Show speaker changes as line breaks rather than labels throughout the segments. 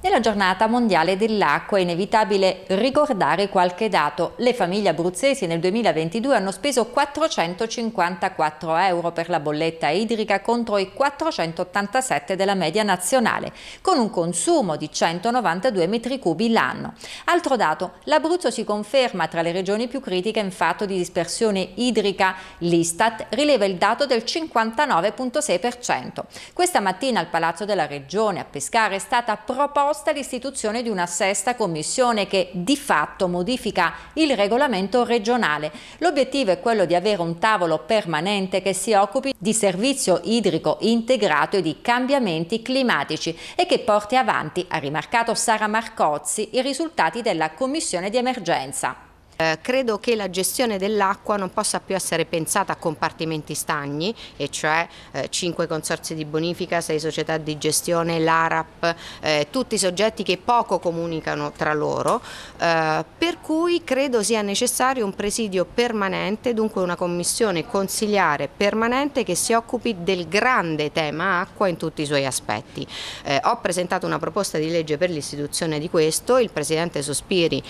Nella giornata mondiale dell'acqua è inevitabile ricordare qualche dato. Le famiglie abruzzesi nel 2022 hanno speso 454 euro per la bolletta idrica contro i 487 della media nazionale, con un consumo di 192 metri cubi l'anno. Altro dato, l'Abruzzo si conferma tra le regioni più critiche in fatto di dispersione idrica. L'Istat rileva il dato del 59,6%. Questa mattina al Palazzo della Regione a Pescara è stata proposta proposta l'istituzione di una sesta commissione che di fatto modifica il regolamento regionale. L'obiettivo è quello di avere un tavolo permanente che si occupi di servizio idrico integrato e di cambiamenti climatici e che porti avanti,
ha rimarcato Sara Marcozzi, i risultati della commissione di emergenza. Eh, credo che la gestione dell'acqua non possa più essere pensata a compartimenti stagni, e cioè eh, 5 consorzi di bonifica, sei società di gestione, l'ARAP, eh, tutti soggetti che poco comunicano tra loro, eh, per cui credo sia necessario un presidio permanente, dunque una commissione consigliare permanente che si occupi del grande tema acqua in tutti i suoi aspetti. Eh, ho presentato una proposta di legge per l'istituzione di questo, il Presidente Sospiri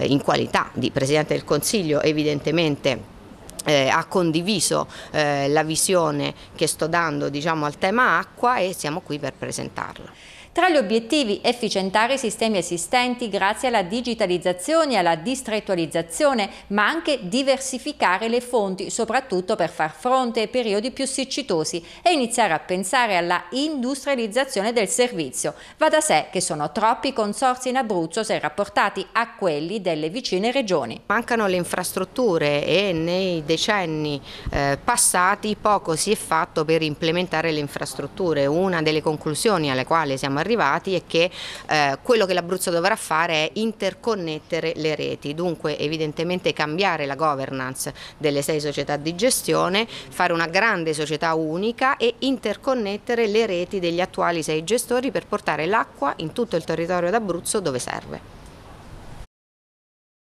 in qualità di Presidente del Consiglio evidentemente eh, ha condiviso eh, la visione che sto dando diciamo, al tema acqua e siamo qui per presentarla. Tra gli
obiettivi efficientare i sistemi esistenti grazie alla digitalizzazione e alla distrettualizzazione, ma anche diversificare le fonti, soprattutto per far fronte ai periodi più siccitosi e iniziare a pensare alla industrializzazione del servizio. Va da sé che sono troppi consorzi in Abruzzo se rapportati a quelli delle vicine regioni.
Mancano le infrastrutture e nei decenni eh, passati poco si è fatto per implementare le infrastrutture. Una delle conclusioni alle quali siamo arrivati arrivati è che eh, quello che l'Abruzzo dovrà fare è interconnettere le reti, dunque evidentemente cambiare la governance delle sei società di gestione, fare una grande società unica e interconnettere le reti degli attuali sei gestori per portare l'acqua in tutto il territorio d'Abruzzo dove serve.